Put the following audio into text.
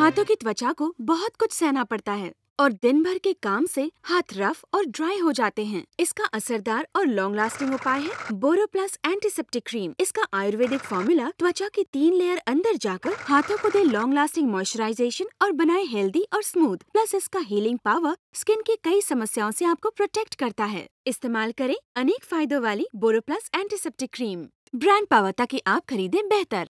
हाथों की त्वचा को बहुत कुछ सहना पड़ता है और दिन भर के काम से हाथ रफ और ड्राई हो जाते हैं इसका असरदार और लॉन्ग लास्टिंग उपाय है बोरोप्लस एंटीसेप्टिक क्रीम इसका आयुर्वेदिक फॉर्मूला त्वचा की तीन लेयर अंदर जाकर हाथों को दे लॉन्ग लास्टिंग मॉइस्चराइजेशन और बनाए हेल्दी और स्मूथ प्लस इसका हीलिंग पावर स्किन की कई समस्याओं से आपको प्रोटेक्ट करता है इस्तेमाल करें अनेक फायदों वाली BoroPlus antiseptic cream brand power ताकि आप खरीदें बेहतर